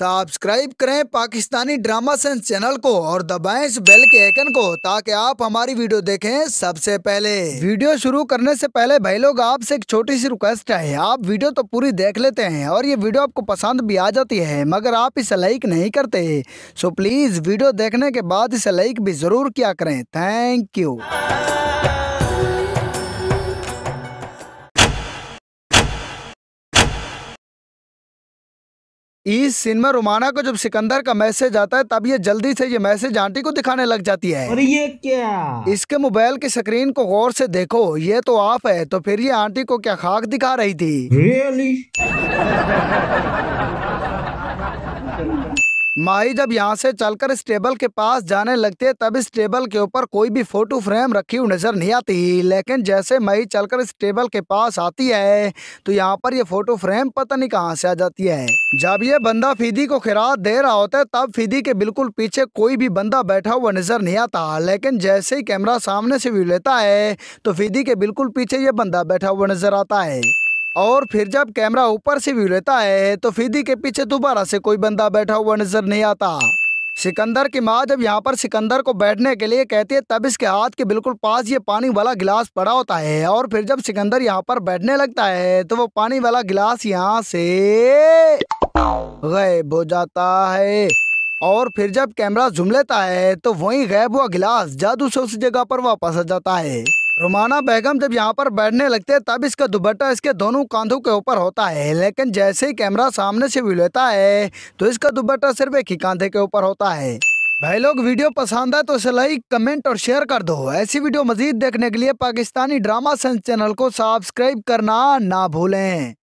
Subscribe करें Pakistani drama sense channel को और दबाएं इस बेल के आइकन को ताकि आप हमारी वीडियो देखें सबसे पहले वीडियो शुरू करने से पहले भाई लोग आपसे एक छोटी सी रिक्वेस्ट है आप वीडियो तो पूरी देख लेते हैं और ये वीडियो आपको पसंद भी आ जाती है मगर आप इसे लाइक नहीं करते सो प्लीज वीडियो देखने के बाद इसे लाइक भी जरूर किया करें थैंक यू इस सीन में रोमाना को जब सिकंदर का मैसेज आता है तब ये जल्दी से ये मैसेज आंटी को दिखाने लग जाती है और ये क्या इसके मोबाइल की स्क्रीन को गौर से देखो ये तो आप है तो फिर ये आंटी को क्या खाक दिखा रही थी रियली really? माई जब यहाँ से चलकर इस टेबल के पास जाने लगते तब इस टेबल के ऊपर कोई भी फोटो फ्रेम रखी हुई नजर नहीं आती लेकिन जैसे माई चलकर इस टेबल के पास आती है तो यहाँ पर ये फोटो फ्रेम पता नहीं कहाँ से आ जाती है जब ये बंदा फीदी को खिरात दे रहा होता है तब फीदी के बिल्कुल पीछे कोई भी बंदा बैठा हुआ नजर नहीं आता लेकिन जैसे ही कैमरा सामने से व्यू लेता है तो फीदी के बिल्कुल पीछे ये बंदा बैठा हुआ नजर आता है और फिर जब कैमरा ऊपर से व्यू लेता है तो फिदी के पीछे दोबारा से कोई बंदा बैठा हुआ नजर नहीं आता सिकंदर की माँ जब यहाँ पर सिकंदर को बैठने के लिए कहती है तब इसके हाथ के बिल्कुल पास ये पानी वाला गिलास पड़ा होता है और फिर जब सिकंदर यहाँ पर बैठने लगता है तो वो पानी वाला गिलास यहाँ से गायब हो जाता है और फिर जब कैमरा झूम लेता है तो वही गायब हुआ गिलास जादू से उस जगह पर वापस आ जाता है रोमाना बेगम जब यहाँ पर बैठने लगते हैं तब इसका दुपट्टा इसके दोनों कांधों के ऊपर होता है लेकिन जैसे ही कैमरा सामने से भी लेता है तो इसका दुपट्टा सिर्फ एक ही कांधे के ऊपर होता है भाई लोग वीडियो पसंद है तो इसे लाइक कमेंट और शेयर कर दो ऐसी वीडियो मजीद देखने के लिए पाकिस्तानी ड्रामा सेंस चैनल को सब्सक्राइब करना ना भूलें